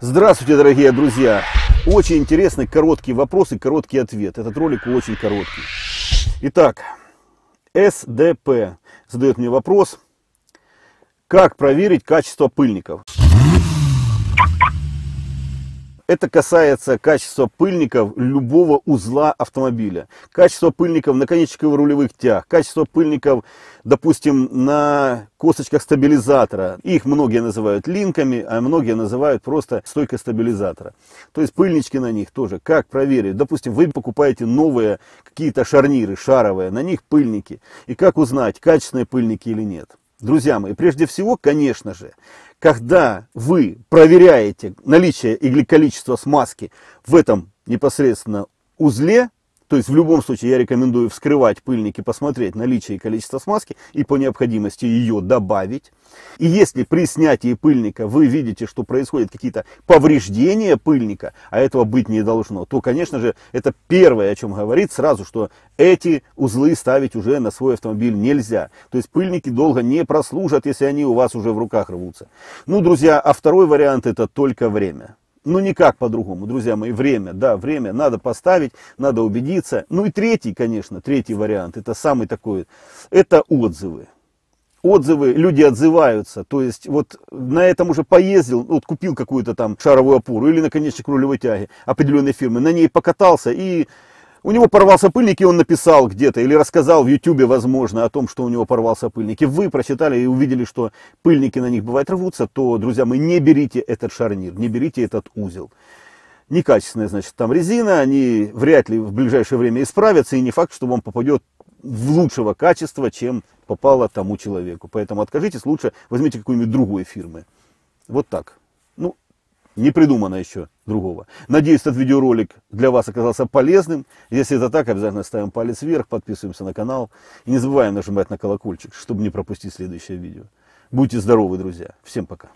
Здравствуйте, дорогие друзья! Очень интересный короткий вопрос и короткий ответ. Этот ролик очень короткий. Итак, СДП задает мне вопрос, как проверить качество пыльников. Это касается качества пыльников любого узла автомобиля. Качество пыльников на конечках рулевых тяг, качество пыльников, допустим, на косточках стабилизатора. Их многие называют линками, а многие называют просто стойкой стабилизатора. То есть пыльнички на них тоже. Как проверить? Допустим, вы покупаете новые какие-то шарниры шаровые, на них пыльники. И как узнать, качественные пыльники или нет? друзья мои, прежде всего, конечно же, когда вы проверяете наличие или количество смазки в этом непосредственно узле, то есть в любом случае я рекомендую вскрывать пыльники, посмотреть наличие и количество смазки и по необходимости ее добавить. И если при снятии пыльника вы видите, что происходят какие-то повреждения пыльника, а этого быть не должно, то, конечно же, это первое, о чем говорит сразу, что эти узлы ставить уже на свой автомобиль нельзя. То есть пыльники долго не прослужат, если они у вас уже в руках рвутся. Ну, друзья, а второй вариант это только время. Ну никак по-другому, друзья мои, время, да, время надо поставить, надо убедиться. Ну и третий, конечно, третий вариант, это самый такой, это отзывы отзывы, люди отзываются. То есть вот на этом уже поездил, вот купил какую-то там шаровую опору или наконечник рулевой тяги определенной фирмы, на ней покатался и у него порвался пыльник, и он написал где-то, или рассказал в Ютубе, возможно, о том, что у него порвался пыльник. И вы прочитали и увидели, что пыльники на них бывает рвутся, то, друзья мои, не берите этот шарнир, не берите этот узел. Некачественная, значит, там резина, они вряд ли в ближайшее время исправятся, и не факт, что вам попадет в лучшего качества, чем попало тому человеку. Поэтому откажитесь, лучше возьмите какую нибудь другую фирмы. Вот так не придумано еще другого. Надеюсь, этот видеоролик для вас оказался полезным. Если это так, обязательно ставим палец вверх, подписываемся на канал. И не забываем нажимать на колокольчик, чтобы не пропустить следующее видео. Будьте здоровы, друзья. Всем пока.